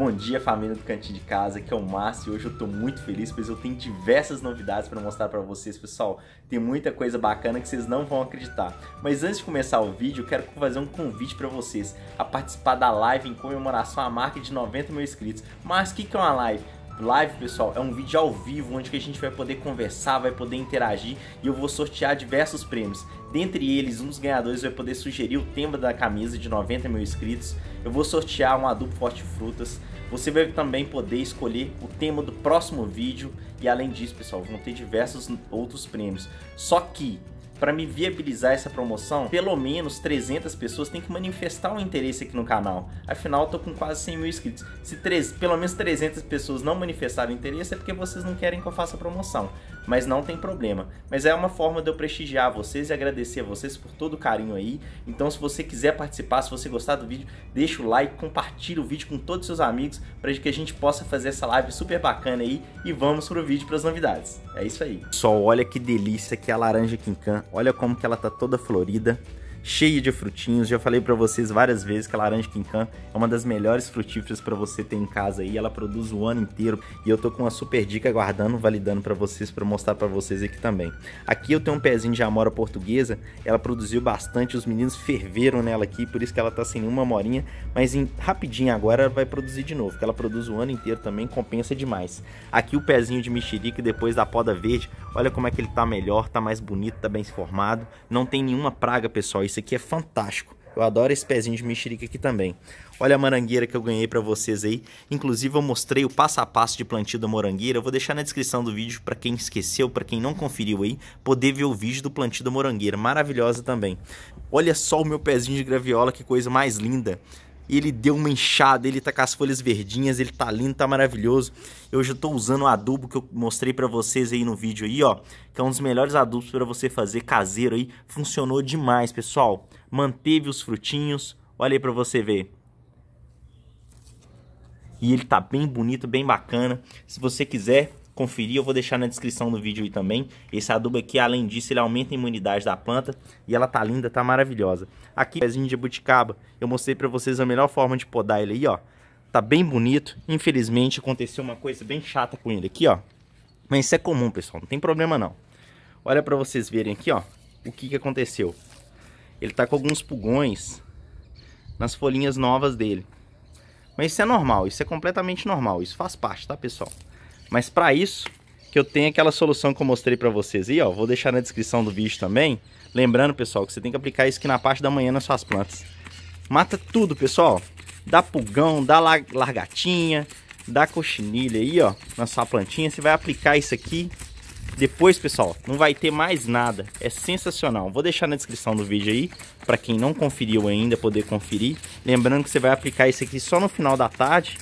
Bom dia, família do Cantinho de Casa, aqui é o Márcio e hoje eu tô muito feliz, pois eu tenho diversas novidades para mostrar para vocês, pessoal. Tem muita coisa bacana que vocês não vão acreditar. Mas antes de começar o vídeo, eu quero fazer um convite para vocês a participar da live em comemoração à marca de 90 mil inscritos. Mas o que, que é uma live? live, pessoal, é um vídeo ao vivo onde que a gente vai poder conversar, vai poder interagir e eu vou sortear diversos prêmios. Dentre eles, um dos ganhadores vai poder sugerir o tema da camisa de 90 mil inscritos. Eu vou sortear um adubo forte frutas. Você vai também poder escolher o tema do próximo vídeo e além disso, pessoal, vão ter diversos outros prêmios. Só que para me viabilizar essa promoção, pelo menos 300 pessoas têm que manifestar um interesse aqui no canal. Afinal, eu tô com quase 100 mil inscritos. Se três, pelo menos 300 pessoas não manifestaram interesse, é porque vocês não querem que eu faça promoção mas não tem problema. Mas é uma forma de eu prestigiar vocês e agradecer a vocês por todo o carinho aí. Então, se você quiser participar, se você gostar do vídeo, deixa o like, compartilha o vídeo com todos os seus amigos para que a gente possa fazer essa live super bacana aí e vamos pro vídeo para as novidades. É isso aí. Só olha que delícia que é a laranja quincan. Olha como que ela tá toda florida cheia de frutinhos. Já falei para vocês várias vezes que a laranja quincan é uma das melhores frutíferas para você ter em casa aí. Ela produz o ano inteiro e eu tô com uma super dica guardando, validando para vocês, para mostrar para vocês aqui também. Aqui eu tenho um pezinho de amora portuguesa, ela produziu bastante, os meninos ferveram nela aqui, por isso que ela tá sem nenhuma morinha, mas em, rapidinho agora ela vai produzir de novo, que ela produz o ano inteiro também, compensa demais. Aqui o pezinho de mexerica depois da poda verde, olha como é que ele tá melhor, tá mais bonito, tá bem formado, não tem nenhuma praga, pessoal, isso aqui é fantástico. Eu adoro esse pezinho de mexerica aqui também. Olha a morangueira que eu ganhei para vocês aí. Inclusive eu mostrei o passo a passo de plantio da morangueira. Eu vou deixar na descrição do vídeo para quem esqueceu, para quem não conferiu aí, poder ver o vídeo do plantio da morangueira. Maravilhosa também. Olha só o meu pezinho de graviola, que coisa mais linda ele deu uma inchada, ele tá com as folhas verdinhas, ele tá lindo, tá maravilhoso. Eu já tô usando o adubo que eu mostrei para vocês aí no vídeo aí, ó, que é um dos melhores adubos para você fazer caseiro aí, funcionou demais, pessoal. Manteve os frutinhos, olha aí para você ver. E ele tá bem bonito, bem bacana. Se você quiser, conferir, eu vou deixar na descrição do vídeo aí também. Esse adubo aqui, além disso, ele aumenta a imunidade da planta e ela tá linda, tá maravilhosa. Aqui, pezinho de buticaba, eu mostrei para vocês a melhor forma de podar ele aí, ó. Tá bem bonito, infelizmente aconteceu uma coisa bem chata com ele aqui, ó. Mas isso é comum, pessoal, não tem problema não. Olha para vocês verem aqui, ó, o que que aconteceu. Ele tá com alguns pulgões nas folhinhas novas dele. Mas isso é normal, isso é completamente normal, isso faz parte, tá pessoal? Mas para isso, que eu tenho aquela solução que eu mostrei para vocês aí, ó. Vou deixar na descrição do vídeo também. Lembrando, pessoal, que você tem que aplicar isso aqui na parte da manhã nas suas plantas. Mata tudo, pessoal. Dá pulgão, dá largatinha, dá cochinilha aí, ó, na sua plantinha. Você vai aplicar isso aqui. Depois, pessoal, não vai ter mais nada. É sensacional. Vou deixar na descrição do vídeo aí, para quem não conferiu ainda, poder conferir. Lembrando que você vai aplicar isso aqui só no final da tarde,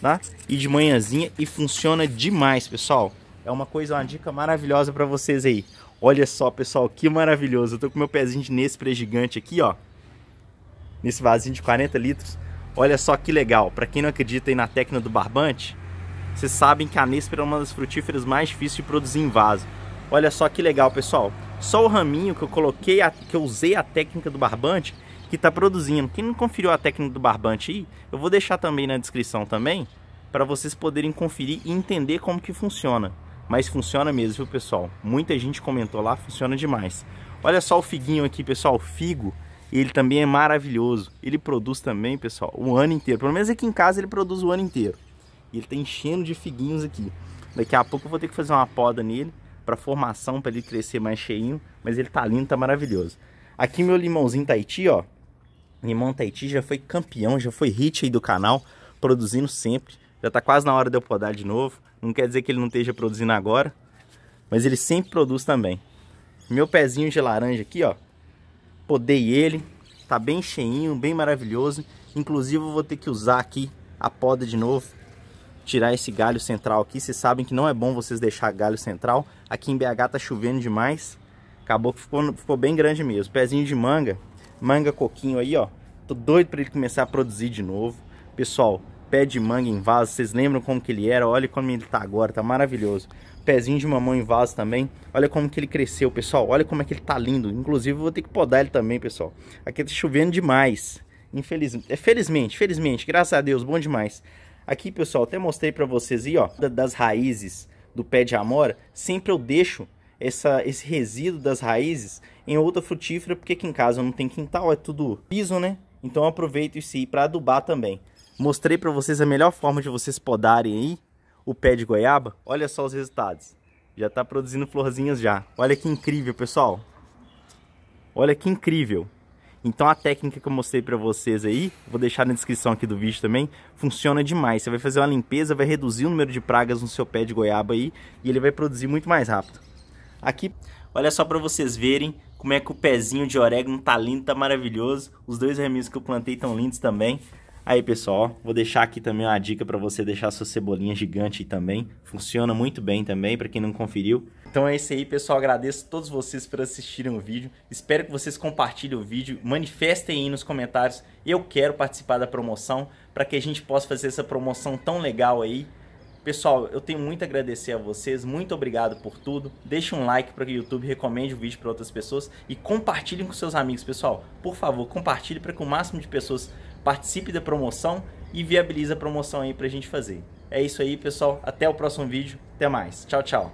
tá? E de manhãzinha e funciona demais, pessoal. É uma coisa, uma dica maravilhosa para vocês aí. Olha só, pessoal, que maravilhoso. Eu tô com meu pezinho de Nespre gigante aqui, ó. Nesse vasinho de 40 litros. Olha só que legal. Para quem não acredita aí na técnica do barbante, vocês sabem que a Nespre é uma das frutíferas mais difíceis de produzir em vaso. Olha só que legal, pessoal. Só o raminho que eu coloquei, que eu usei a técnica do barbante, que tá produzindo. Quem não conferiu a técnica do barbante aí, eu vou deixar também na descrição também, para vocês poderem conferir e entender como que funciona. Mas funciona mesmo, viu, pessoal? Muita gente comentou lá, funciona demais. Olha só o figuinho aqui, pessoal, o figo, ele também é maravilhoso. Ele produz também, pessoal, o ano inteiro. Pelo menos aqui em casa ele produz o ano inteiro. E ele tá enchendo de figuinhos aqui. Daqui a pouco eu vou ter que fazer uma poda nele para formação, para ele crescer mais cheinho, mas ele tá lindo, tá maravilhoso. Aqui meu limãozinho Tahiti, ó, em Montaiti, já foi campeão, já foi hit aí do canal, produzindo sempre. Já tá quase na hora de eu podar de novo. Não quer dizer que ele não esteja produzindo agora, mas ele sempre produz também. Meu pezinho de laranja aqui, ó. Podei ele, tá bem cheinho, bem maravilhoso. Inclusive eu vou ter que usar aqui a poda de novo, tirar esse galho central aqui. Vocês sabem que não é bom vocês deixar galho central. Aqui em BH tá chovendo demais. Acabou que ficou, ficou bem grande mesmo. Pezinho de manga, manga coquinho aí, ó. Tô doido para ele começar a produzir de novo. Pessoal, pé de manga em vaso, vocês lembram como que ele era? Olha como ele tá agora, tá maravilhoso. Pezinho de mamão em vaso também. Olha como que ele cresceu, pessoal. Olha como é que ele tá lindo. Inclusive, eu vou ter que podar ele também, pessoal. Aqui tá chovendo demais. Infelizmente, é, felizmente, felizmente, graças a Deus, bom demais. Aqui, pessoal, até mostrei para vocês aí, ó, das raízes do pé de amora, sempre eu deixo essa, esse resíduo das raízes em outra frutífera, porque aqui em casa não tem quintal, é tudo piso, né? Então aproveito isso aí para adubar também. Mostrei para vocês a melhor forma de vocês podarem aí o pé de goiaba. Olha só os resultados. Já está produzindo florzinhas já. Olha que incrível, pessoal. Olha que incrível. Então a técnica que eu mostrei para vocês aí, vou deixar na descrição aqui do vídeo também, funciona demais. Você vai fazer uma limpeza, vai reduzir o número de pragas no seu pé de goiaba aí e ele vai produzir muito mais rápido. Aqui, olha só para vocês verem como é que o pezinho de orégano tá lindo, tá maravilhoso. Os dois reminhos que eu plantei estão lindos também. Aí, pessoal, vou deixar aqui também uma dica para você deixar sua cebolinha gigante também. Funciona muito bem também, para quem não conferiu. Então é isso aí, pessoal. Agradeço a todos vocês por assistirem o vídeo. Espero que vocês compartilhem o vídeo. Manifestem aí nos comentários. Eu quero participar da promoção para que a gente possa fazer essa promoção tão legal aí Pessoal, eu tenho muito a agradecer a vocês, muito obrigado por tudo. Deixe um like para que o YouTube recomende o vídeo para outras pessoas e compartilhem com seus amigos, pessoal. Por favor, compartilhe para que o máximo de pessoas participe da promoção e viabilize a promoção aí para a gente fazer. É isso aí, pessoal. Até o próximo vídeo. Até mais. Tchau, tchau.